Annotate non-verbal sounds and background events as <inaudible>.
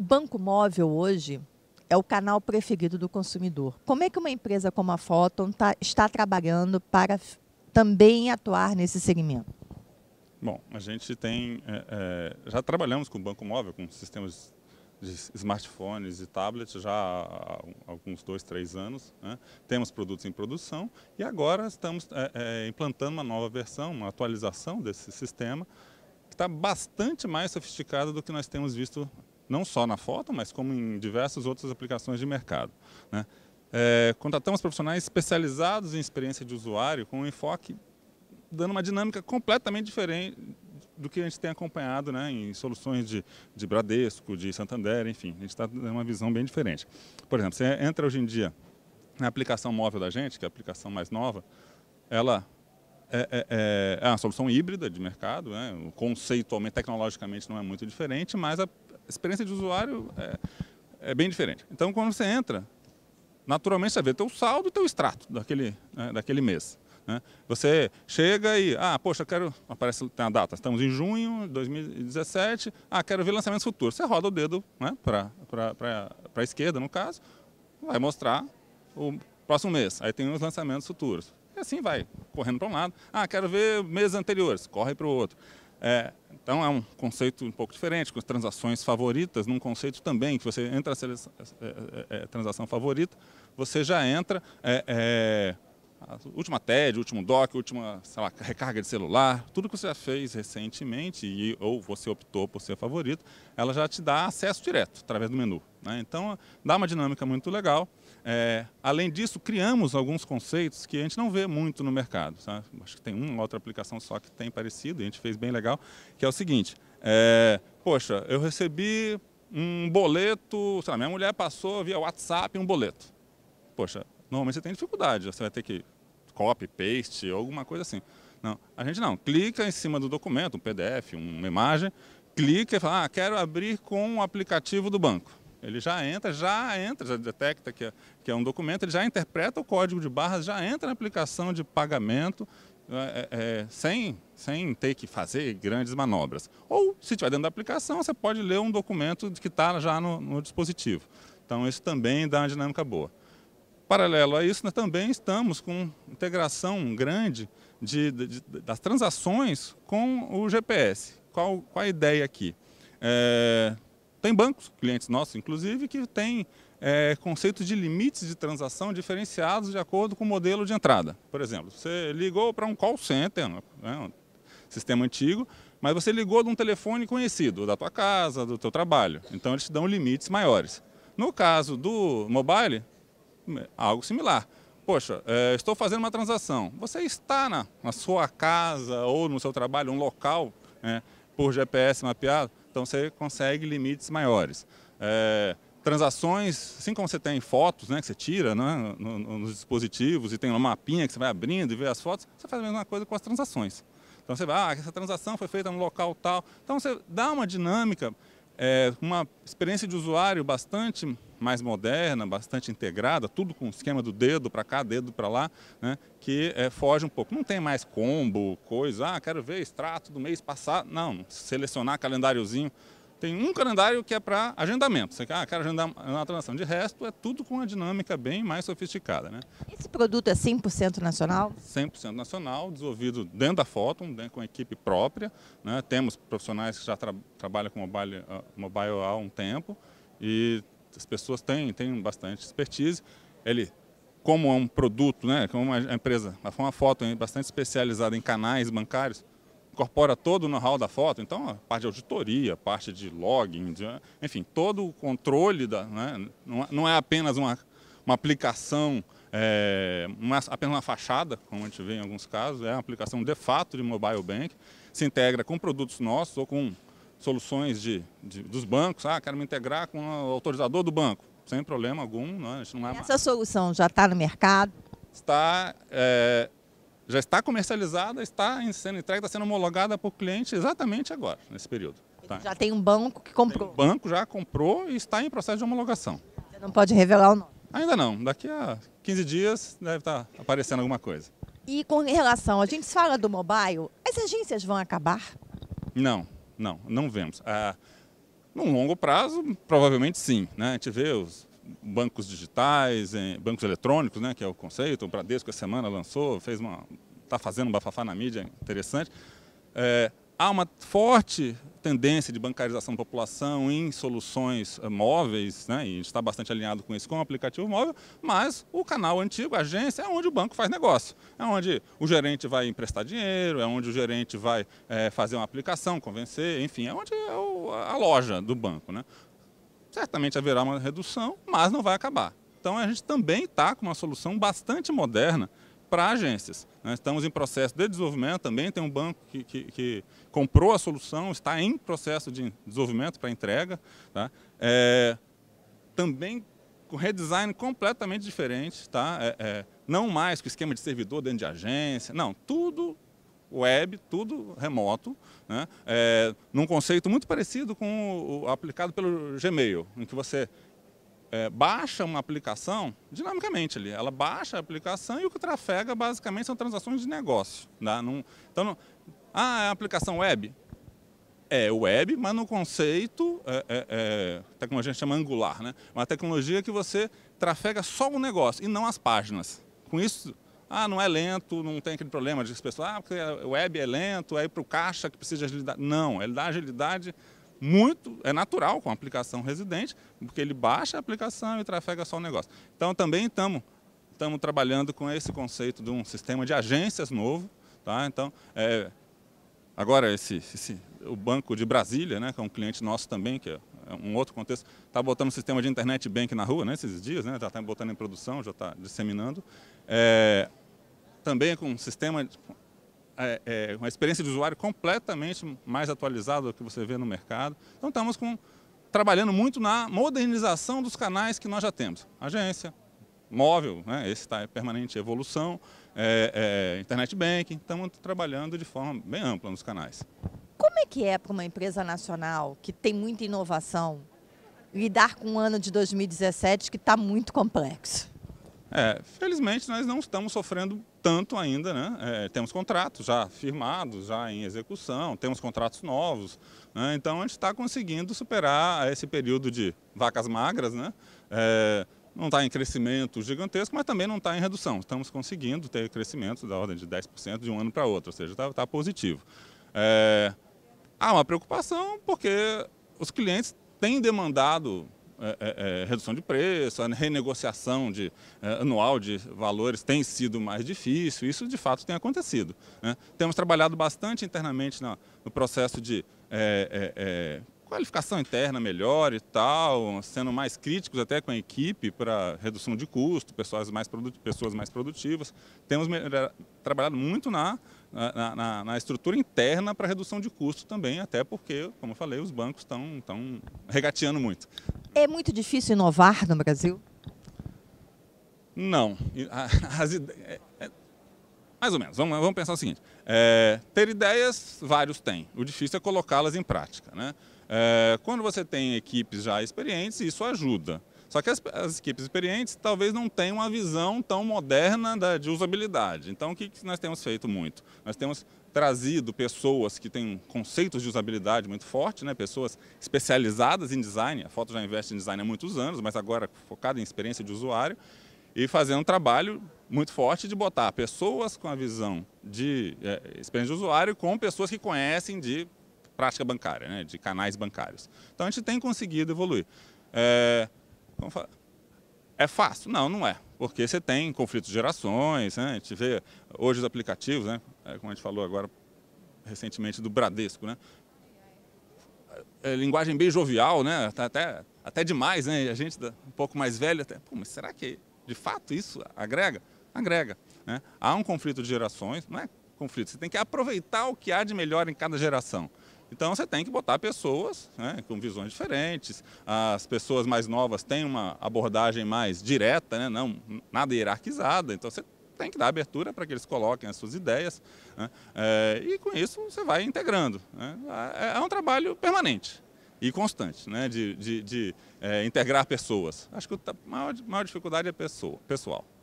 Banco móvel hoje é o canal preferido do consumidor. Como é que uma empresa como a Photon tá, está trabalhando para também atuar nesse segmento? Bom, a gente tem. É, é, já trabalhamos com banco móvel, com sistemas de smartphones e tablets já há alguns dois, três anos. Né? Temos produtos em produção e agora estamos é, é implantando uma nova versão, uma atualização desse sistema, que está bastante mais sofisticada do que nós temos visto não só na foto, mas como em diversas outras aplicações de mercado. Né? É, contratamos profissionais especializados em experiência de usuário com um enfoque dando uma dinâmica completamente diferente do que a gente tem acompanhado né, em soluções de, de Bradesco, de Santander, enfim. A gente está dando uma visão bem diferente. Por exemplo, você entra hoje em dia na aplicação móvel da gente, que é a aplicação mais nova, ela é, é, é, é uma solução híbrida de mercado, né? conceitualmente, tecnologicamente não é muito diferente, mas a experiência de usuário é, é bem diferente. Então, quando você entra, naturalmente você vê teu saldo e teu extrato daquele, né, daquele mês. Né? Você chega e, ah, poxa, quero, aparece, tem a data, estamos em junho de 2017, ah, quero ver lançamentos futuros. Você roda o dedo né, para a esquerda, no caso, vai mostrar o próximo mês, aí tem os lançamentos futuros. E assim vai, correndo para um lado. Ah, quero ver meses anteriores, corre para o outro. É, então é um conceito um pouco diferente, com as transações favoritas, num conceito também que você entra a é, é, é, transação favorita, você já entra é, é, última TED, último DOC, última lá, recarga de celular, tudo que você já fez recentemente e, ou você optou por ser favorito, ela já te dá acesso direto através do menu. Né? Então dá uma dinâmica muito legal. É, além disso, criamos alguns conceitos que a gente não vê muito no mercado. Sabe? Acho que tem uma outra aplicação só que tem parecido, a gente fez bem legal, que é o seguinte: é, poxa, eu recebi um boleto, sei lá, minha mulher passou via WhatsApp um boleto. Poxa, normalmente você tem dificuldade, você vai ter que copy, paste, alguma coisa assim. Não, a gente não, clica em cima do documento, um PDF, uma imagem, clica e fala, ah, quero abrir com o aplicativo do banco. Ele já entra, já entra, já detecta que é, que é um documento, ele já interpreta o código de barras, já entra na aplicação de pagamento, né, é, é, sem, sem ter que fazer grandes manobras. Ou, se estiver dentro da aplicação, você pode ler um documento que está já no, no dispositivo. Então, isso também dá uma dinâmica boa. Paralelo a isso, nós também estamos com integração grande de, de, de, das transações com o GPS. Qual, qual a ideia aqui? É, tem bancos, clientes nossos inclusive, que têm é, conceitos de limites de transação diferenciados de acordo com o modelo de entrada. Por exemplo, você ligou para um call center, né, né, um sistema antigo, mas você ligou de um telefone conhecido, da tua casa, do teu trabalho. Então eles te dão limites maiores. No caso do mobile, algo similar. Poxa, é, estou fazendo uma transação. Você está na, na, sua casa ou no seu trabalho, um local, né, por GPS mapeado, então você consegue limites maiores. É, transações, assim como você tem fotos né, que você tira né, no, no, nos dispositivos e tem uma mapinha que você vai abrindo e vê as fotos, você faz a mesma coisa com as transações. Então você vai, ah, essa transação foi feita no local tal. Então você dá uma dinâmica, é, uma experiência de usuário bastante mais moderna, bastante integrada, tudo com esquema do dedo para cá, dedo para lá, né, que é, foge um pouco. Não tem mais combo, coisa, ah, quero ver extrato do mês passado. Não, selecionar calendáriozinho. Tem um calendário que é para agendamento. Você quer, ah, quero agendar uma transação. De resto, é tudo com uma dinâmica bem mais sofisticada. Né? Esse produto é 100% nacional? 100% nacional, desenvolvido dentro da Fóton, com equipe própria. Né? Temos profissionais que já tra trabalham com mobile, uh, mobile há um tempo e as pessoas têm, têm bastante expertise. Ele, como é um produto, né, como uma empresa, uma foto bastante especializada em canais bancários, incorpora todo o know-how da foto, então a parte de auditoria, parte de login, de, enfim, todo o controle, da, né, não é, é apenas uma, uma aplicação, é, uma, apenas uma fachada, como a gente vê em alguns casos, é uma aplicação de fato de mobile bank, se integra com produtos nossos ou com soluções de, de, dos bancos. Ah, quero me integrar com o autorizador do banco. Sem problema algum. É? gente não é Essa mais. solução já está no mercado? Está, é, já está comercializada, está sendo entregue, está sendo homologada por cliente exatamente agora, nesse período. Tá. Já tem um banco que comprou? Tem um banco já comprou e está em processo de homologação. Você não pode revelar o nome? Ainda não. Daqui a 15 dias deve estar tá aparecendo alguma coisa. E com relação, a gente fala do mobile, as agências vão acabar? Não, não, não vemos. Ah, num longo prazo, provavelmente sim. Né? A gente vê os bancos digitais, bancos eletrônicos, né, que é o conceito, o Bradesco essa semana lançou, fez uma, está fazendo um bafafá na mídia interessante. É, há uma forte tendência de bancarização da população em soluções eh, móveis, né, e está bastante alinhado com isso com o aplicativo móvel, mas o canal antigo, a agência, é onde o banco faz negócio, é onde o gerente vai emprestar dinheiro, é onde o gerente vai é, fazer uma aplicação, convencer, enfim, é onde é o, a loja do banco. Né. Certamente haverá uma redução, mas não vai acabar. Então a gente também está com uma solução bastante moderna para agências. Né? estamos em processo de desenvolvimento também, tem um banco que, que, que comprou a solução, está em processo de desenvolvimento para entrega. Tá? É, também com redesign completamente diferente, tá? É, é, não mais com esquema de servidor dentro de agência, não, tudo web, tudo remoto, né? É, num conceito muito parecido com o aplicado pelo Gmail, em que você é, baixa uma aplicação dinamicamente ali. Ela baixa a aplicação e o que trafega basicamente são transações de negócio. Tá? Não, então, não, ah, é uma aplicação web? É web, mas no conceito, é, é, é, tecnologia chama angular, né? Uma tecnologia que você trafega só o negócio e não as páginas. Com isso, ah, não é lento, não tem aquele problema de pessoas, ah, porque web é lento, aí para o caixa que precisa de agilidade. Não, ele dá agilidade muito, é natural com a aplicação residente, porque ele baixa a aplicação e trafega só o negócio. Então também estamos estamos trabalhando com esse conceito de um sistema de agências novo, tá? Então, é, agora esse, esse, o banco de Brasília, né, que é um cliente nosso também, que é, é um outro contexto, está botando um sistema de internet bank na rua, né, esses dias, né, já está botando em produção, já está disseminando, é, também é com um sistema é, é, uma experiência de usuário completamente mais atualizada do que você vê no mercado. Então estamos com, trabalhando muito na modernização dos canais que nós já temos. Agência, móvel, né? esse está em permanente evolução, é, é internet banking, estamos trabalhando de forma bem ampla nos canais. Como é que é para uma empresa nacional que tem muita inovação lidar com o ano de 2017 que está muito complexo? É, felizmente nós não estamos sofrendo tanto ainda, né, é, temos contratos já firmados, já em execução, temos contratos novos, né, então a gente está conseguindo superar esse período de vacas magras, né, é, não está em crescimento gigantesco, mas também não está em redução. Estamos conseguindo ter crescimento da ordem de 10% de um ano para outro, ou seja, está tá positivo. É, há uma preocupação porque os clientes têm demandado é, é, é, redução de preço, a renegociação de, é, anual de valores tem sido mais difícil, isso de fato tem acontecido. Né? Temos trabalhado bastante internamente no processo de é, é, qualificação interna melhor e tal, sendo mais críticos até com a equipe para redução de custo, pessoas mais, pessoas mais produtivas. Temos trabalhado muito na na, na, na estrutura interna para redução de custo também, até porque, como eu falei, os bancos estão tão regateando muito. É muito difícil inovar no Brasil? Não. <laughs> As, é, é, mais ou menos, vamos, vamos pensar o seguinte. É, ter ideias, vários têm. O difícil é colocá-las em prática. Né? É, quando você tem equipes já experientes, isso ajuda. Só que as, as equipes experientes talvez não tenham uma visão tão moderna da, de usabilidade. Então, o que, que nós temos feito muito? Nós temos trazido pessoas que têm conceitos de usabilidade muito forte, né? pessoas especializadas em design, a Foto já investe em design há muitos anos, mas agora focada em experiência de usuário, e fazendo um trabalho muito forte de botar pessoas com a visão de é, experiência de usuário com pessoas que conhecem de prática bancária, né? de canais bancários. Então a gente tem conseguido evoluir. É, é fácil? Não, não é. Porque você tem conflito de gerações, né? a gente vê hoje os aplicativos, né? É, como a gente falou agora recentemente do Bradesco, né? É, é linguagem bem jovial, né? Tá até, até demais, né? A gente tá um pouco mais velho até. Pô, mas será que de fato isso agrega? Agrega. Né? Há um conflito de gerações, não é conflito. Você tem que aproveitar o que há de melhor em cada geração. Então você tem que botar pessoas né, com visões diferentes. As pessoas mais novas têm uma abordagem mais direta, né, não, nada hierarquizada. Então você tem que dar abertura para que eles coloquem as suas ideias. Né, é, e com isso você vai integrando. Né. É, é um trabalho permanente e constante, né? de, de, de é, integrar pessoas. Acho que a maior, maior dificuldade é pessoa, pessoal.